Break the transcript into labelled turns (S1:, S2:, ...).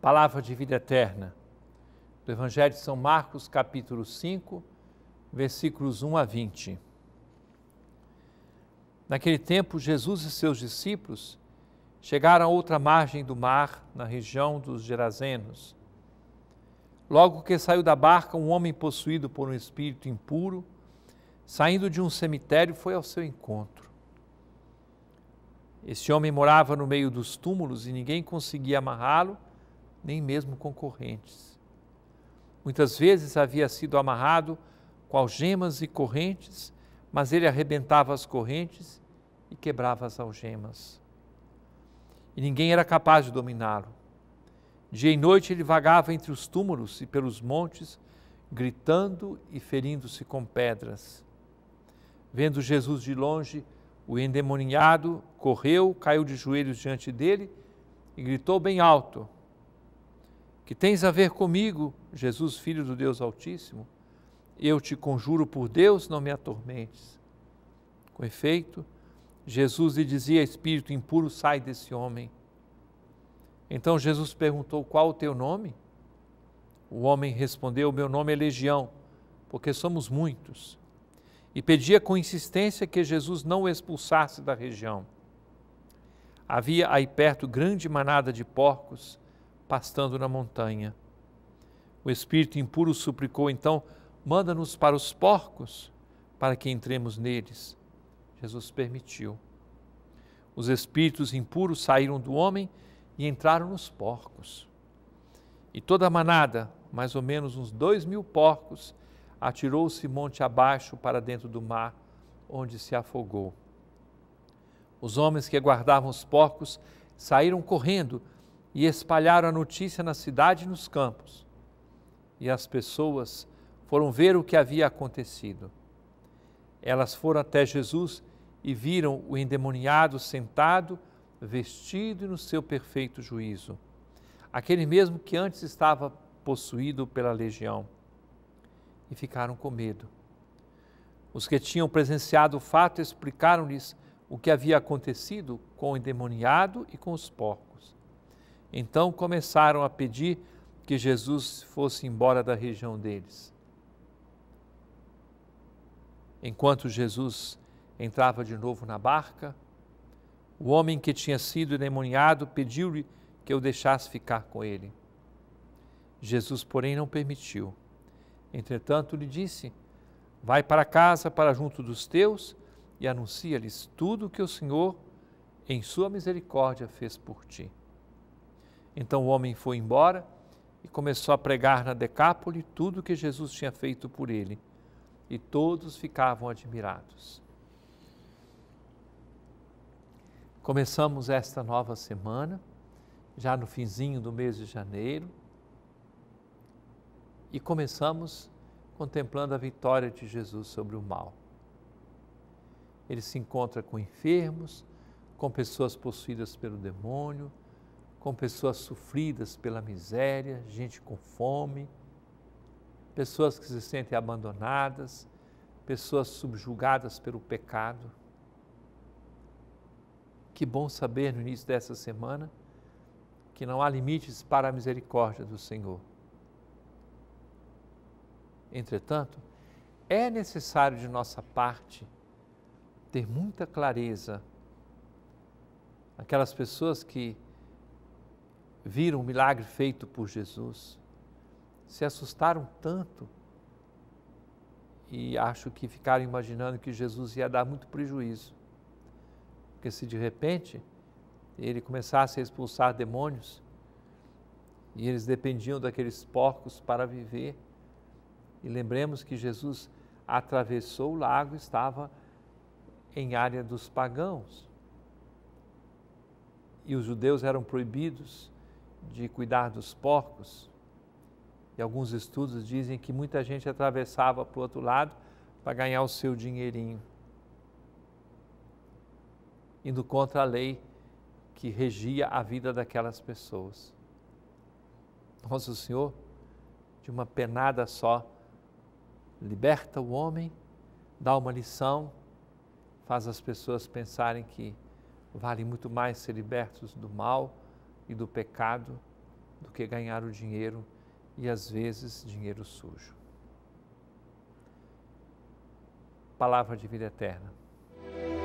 S1: Palavra de vida eterna. Do Evangelho de São Marcos, capítulo 5, versículos 1 a 20. Naquele tempo, Jesus e seus discípulos chegaram a outra margem do mar, na região dos Gerazenos. Logo que saiu da barca, um homem possuído por um espírito impuro, saindo de um cemitério, foi ao seu encontro. Esse homem morava no meio dos túmulos e ninguém conseguia amarrá-lo nem mesmo concorrentes. Muitas vezes havia sido amarrado com algemas e correntes, mas ele arrebentava as correntes e quebrava as algemas. E ninguém era capaz de dominá-lo. Dia e noite ele vagava entre os túmulos e pelos montes, gritando e ferindo-se com pedras. Vendo Jesus de longe, o endemoniado correu, caiu de joelhos diante dele e gritou bem alto: que tens a ver comigo, Jesus, filho do Deus Altíssimo, eu te conjuro por Deus, não me atormentes. Com efeito, Jesus lhe dizia: Espírito impuro, sai desse homem. Então Jesus perguntou: Qual o teu nome? O homem respondeu: Meu nome é Legião, porque somos muitos. E pedia com insistência que Jesus não o expulsasse da região. Havia aí perto grande manada de porcos pastando na montanha. O espírito impuro suplicou então: manda-nos para os porcos, para que entremos neles. Jesus permitiu. Os espíritos impuros saíram do homem e entraram nos porcos. E toda a manada, mais ou menos uns dois mil porcos, atirou-se monte abaixo para dentro do mar, onde se afogou. Os homens que guardavam os porcos saíram correndo e espalharam a notícia na cidade e nos campos. E as pessoas foram ver o que havia acontecido. Elas foram até Jesus e viram o endemoniado sentado, vestido e no seu perfeito juízo, aquele mesmo que antes estava possuído pela legião, e ficaram com medo. Os que tinham presenciado o fato explicaram-lhes o que havia acontecido com o endemoniado e com os porcos. Então começaram a pedir que Jesus fosse embora da região deles. Enquanto Jesus entrava de novo na barca, o homem que tinha sido endemoniado pediu-lhe que o deixasse ficar com ele. Jesus, porém, não permitiu. Entretanto, lhe disse: Vai para casa, para junto dos teus, e anuncia-lhes tudo o que o Senhor, em sua misericórdia, fez por ti. Então o homem foi embora e começou a pregar na Decápole tudo o que Jesus tinha feito por ele. E todos ficavam admirados. Começamos esta nova semana, já no finzinho do mês de janeiro, e começamos contemplando a vitória de Jesus sobre o mal. Ele se encontra com enfermos, com pessoas possuídas pelo demônio, com pessoas sofridas pela miséria, gente com fome, pessoas que se sentem abandonadas, pessoas subjugadas pelo pecado. Que bom saber no início dessa semana que não há limites para a misericórdia do Senhor. Entretanto, é necessário de nossa parte ter muita clareza. Aquelas pessoas que viram o milagre feito por Jesus, se assustaram tanto e acho que ficaram imaginando que Jesus ia dar muito prejuízo. Porque se de repente ele começasse a expulsar demônios e eles dependiam daqueles porcos para viver, e lembremos que Jesus atravessou o lago, estava em área dos pagãos. E os judeus eram proibidos de cuidar dos porcos. E alguns estudos dizem que muita gente atravessava para o outro lado para ganhar o seu dinheirinho, indo contra a lei que regia a vida daquelas pessoas. Nosso Senhor, de uma penada só, liberta o homem, dá uma lição, faz as pessoas pensarem que vale muito mais ser libertos do mal e do pecado do que ganhar o dinheiro e às vezes dinheiro sujo. Palavra de vida eterna.